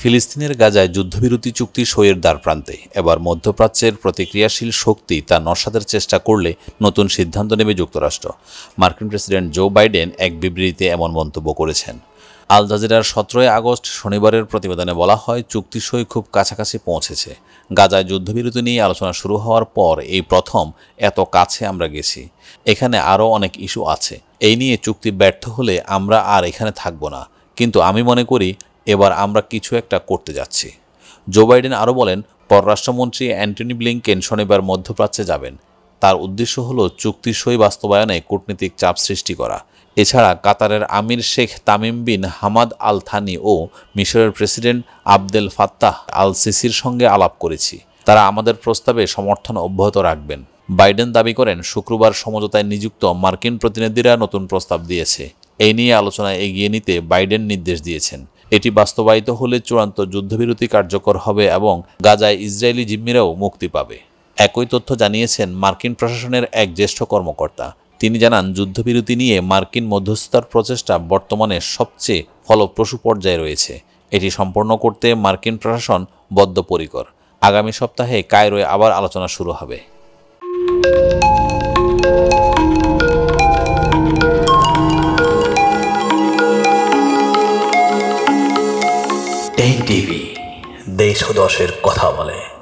ফিলিস্তিনের গাজায় যুদ্ধবিরতি চুক্তি সইয়ের দ্বার প্রান্তে এবার মধ্যপ্রাচ্যের প্রতিক্রিয়াশীল শক্তি তা নসাদের চেষ্টা করলে নতুন সিদ্ধান্ত নেবে যুক্তরাষ্ট্র মার্কিন প্রেসিডেন্ট জো বাইডেন এক বিবৃতিতে এমন মন্তব্য করেছেন আল জাজিরার সতেরোই আগস্ট শনিবারের প্রতিবেদনে বলা হয় চুক্তি সই খুব কাছাকাছি পৌঁছেছে গাজায় যুদ্ধবিরতি নিয়ে আলোচনা শুরু হওয়ার পর এই প্রথম এত কাছে আমরা গেছি এখানে আরও অনেক ইস্যু আছে এই নিয়ে চুক্তি ব্যর্থ হলে আমরা আর এখানে থাকব না কিন্তু আমি মনে করি এবার আমরা কিছু একটা করতে যাচ্ছি জো বাইডেন আরও বলেন পররাষ্ট্রমন্ত্রী অ্যান্টনি ব্লিংকেন শনিবার মধ্যপ্রাচ্যে যাবেন তার উদ্দেশ্য হল চুক্তি সই বাস্তবায়নে কূটনীতিক চাপ সৃষ্টি করা এছাড়া কাতারের আমির Sheikh Tamim bin Hamad Al Thani ও মিশরের প্রেসিডেন্ট আবদেল ফাত্তাহ আল সিসির সঙ্গে আলাপ করেছি তারা আমাদের প্রস্তাবে সমর্থন অব্যাহত রাখবেন বাইডেন দাবি করেন শুক্রবার সমঝোতায় নিযুক্ত মার্কিন প্রতিনিধিরা নতুন প্রস্তাব দিয়েছে এ নিয়ে আলোচনা এগিয়ে নিতে বাইডেন নির্দেশ দিয়েছেন এটি বাস্তবায়িত হলে চূড়ান্ত যুদ্ধবিরতি কার্যকর হবে এবং গাজায় ইসরায়েলি জিম্মিরাও মুক্তি পাবে একই তথ্য জানিয়েছেন মার্কিন প্রশাসনের এক জ্যেষ্ঠ কর্মকর্তা তিনি জানান যুদ্ধবিরতি নিয়ে মার্কিন মধ্যস্থতার প্রচেষ্টা বর্তমানে সবচেয়ে ফলপ্রসূ পর্যায়ে রয়েছে এটি সম্পন্ন করতে মার্কিন প্রশাসন বদ্ধপরিকর আগামী সপ্তাহে কায়রোয় আবার আলোচনা শুরু হবে টেন টিভি দেশ ও দশের কথা বলে